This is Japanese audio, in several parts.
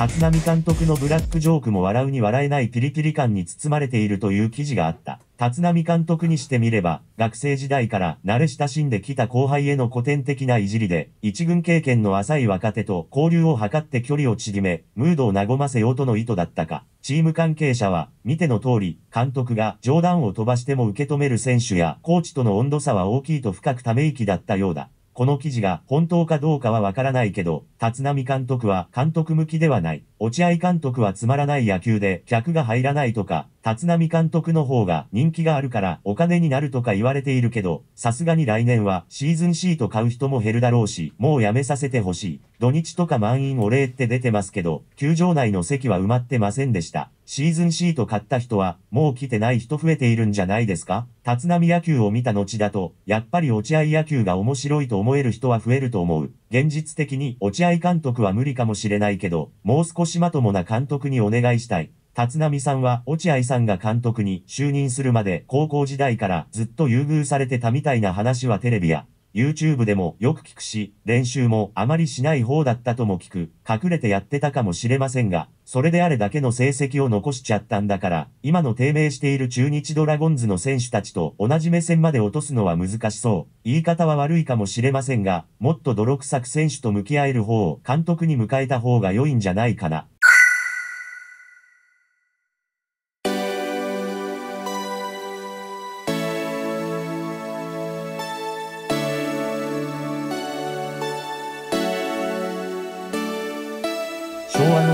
立浪監督のブラックジョークも笑うに笑えないピリピリ感に包まれているという記事があった。立浪監督にしてみれば、学生時代から慣れ親しんできた後輩への古典的ないじりで、一軍経験の浅い若手と交流を図って距離を縮め、ムードを和ませようとの意図だったか。チーム関係者は、見ての通り、監督が冗談を飛ばしても受け止める選手や、コーチとの温度差は大きいと深くため息だったようだ。この記事が本当かどうかはわからないけど、立浪監督は監督向きではない。落合監督はつまらない野球で客が入らないとか、立浪監督の方が人気があるからお金になるとか言われているけど、さすがに来年はシーズンシート買う人も減るだろうし、もうやめさせてほしい。土日とか満員お礼って出てますけど、球場内の席は埋まってませんでした。シーズンシート買った人は、もう来てない人増えているんじゃないですか立浪野球を見た後だと、やっぱり落合野球が面白いと思える人は増えると思う。現実的に落合監督は無理かもしれないけど、もう少しまともな監督にお願いしたい。立浪さんは落合さんが監督に就任するまで高校時代からずっと優遇されてたみたいな話はテレビや YouTube でもよく聞くし、練習もあまりしない方だったとも聞く、隠れてやってたかもしれませんが、それであれだけの成績を残しちゃったんだから、今の低迷している中日ドラゴンズの選手たちと同じ目線まで落とすのは難しそう。言い方は悪いかもしれませんが、もっと泥臭く選手と向き合える方を監督に迎えた方が良いんじゃないかな。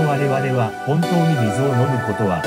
我々は本当に水を飲むことは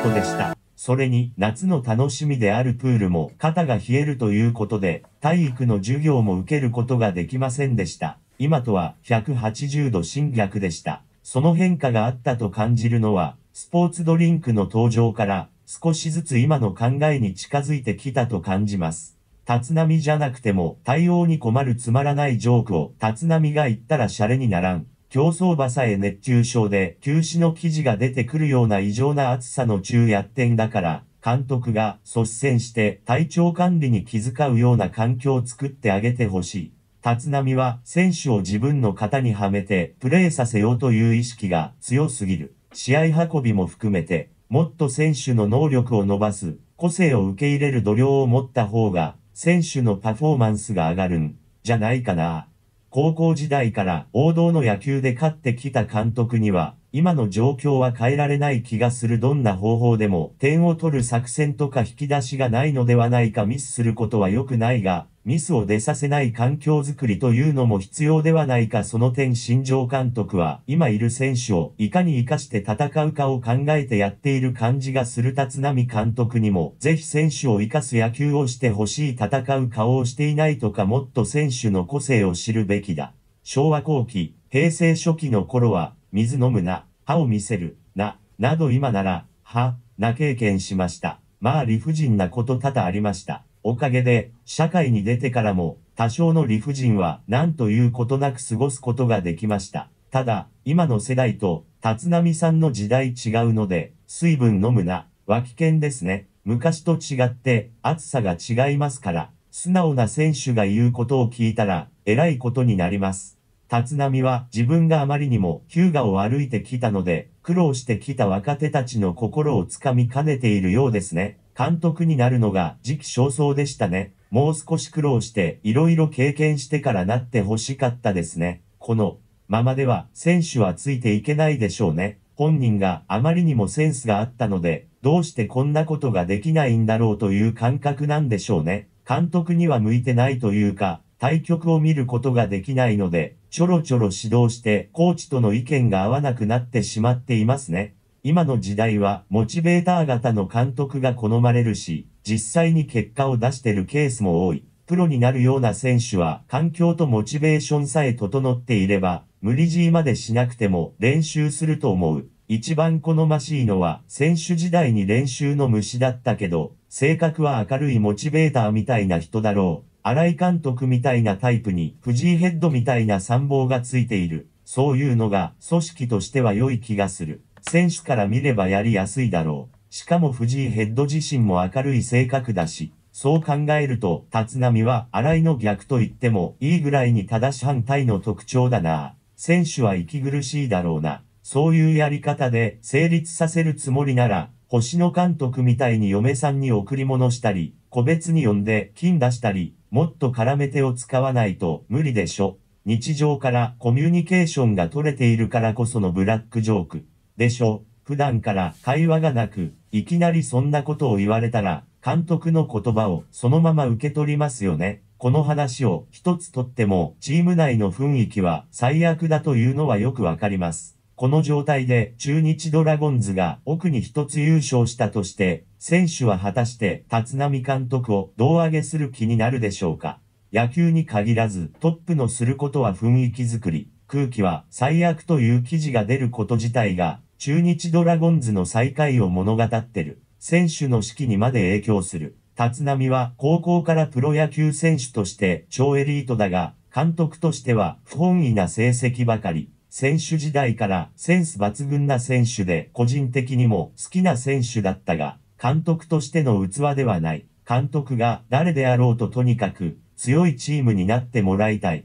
ご法度でした。それに、夏の楽しみであるプールも肩が冷えるということで、体育の授業も受けることができませんでした。今とは180度侵略でした。その変化があったと感じるのは、スポーツドリンクの登場から少しずつ今の考えに近づいてきたと感じます。立浪じゃなくても対応に困るつまらないジョークを立浪が言ったらシャレにならん。競走馬さえ熱中症で休止の記事が出てくるような異常な暑さの中やってんだから、監督が率先して体調管理に気遣うような環境を作ってあげてほしい。立浪は選手を自分の肩にはめてプレーさせようという意識が強すぎる。試合運びも含めて、もっと選手の能力を伸ばす、個性を受け入れる度量を持った方が、選手のパフォーマンスが上がるん、じゃないかな。高校時代から王道の野球で勝ってきた監督には、今の状況は変えられない気がするどんな方法でも点を取る作戦とか引き出しがないのではないかミスすることは良くないが、ミスを出させない環境づくりというのも必要ではないかその点新庄監督は今いる選手をいかに活かして戦うかを考えてやっている感じがする立浪監督にもぜひ選手を活かす野球をしてほしい戦う顔をしていないとかもっと選手の個性を知るべきだ。昭和後期、平成初期の頃は水飲むな、歯を見せるな、など今なら、は、な経験しました。まあ理不尽なこと多々ありました。おかげで、社会に出てからも、多少の理不尽は、なんということなく過ごすことができました。ただ、今の世代と、立浪さんの時代違うので、水分飲むな、は危険ですね。昔と違って、暑さが違いますから、素直な選手が言うことを聞いたら、えらいことになります。立浪は自分があまりにも日向を歩いてきたので、苦労してきた若手たちの心をつかみかねているようですね。監督になるのが時期尚早でしたね。もう少し苦労して色々経験してからなって欲しかったですね。このままでは選手はついていけないでしょうね。本人があまりにもセンスがあったので、どうしてこんなことができないんだろうという感覚なんでしょうね。監督には向いてないというか、対局を見ることができないので、ちょろちょろ指導してコーチとの意見が合わなくなってしまっていますね。今の時代はモチベーター型の監督が好まれるし、実際に結果を出してるケースも多い。プロになるような選手は環境とモチベーションさえ整っていれば、無理強いまでしなくても練習すると思う。一番好ましいのは選手時代に練習の虫だったけど、性格は明るいモチベーターみたいな人だろう。新井監督みたいなタイプに、藤井ヘッドみたいな参謀がついている。そういうのが、組織としては良い気がする。選手から見ればやりやすいだろう。しかも藤井ヘッド自身も明るい性格だし、そう考えると、立浪は新井の逆と言ってもいいぐらいに正し反対の特徴だな。選手は息苦しいだろうな。そういうやり方で成立させるつもりなら、星野監督みたいに嫁さんに贈り物したり、個別に呼んで金出したり、もっと絡めてを使わないと無理でしょ。日常からコミュニケーションが取れているからこそのブラックジョーク。でしょ。普段から会話がなく、いきなりそんなことを言われたら、監督の言葉をそのまま受け取りますよね。この話を一つとっても、チーム内の雰囲気は最悪だというのはよくわかります。この状態で中日ドラゴンズが奥に一つ優勝したとして、選手は果たして立浪監督を胴上げする気になるでしょうか。野球に限らずトップのすることは雰囲気づくり、空気は最悪という記事が出ること自体が中日ドラゴンズの最下位を物語ってる。選手の士気にまで影響する。立浪は高校からプロ野球選手として超エリートだが、監督としては不本意な成績ばかり。選手時代からセンス抜群な選手で個人的にも好きな選手だったが、監督としての器ではない。監督が誰であろうととにかく強いチームになってもらいたい。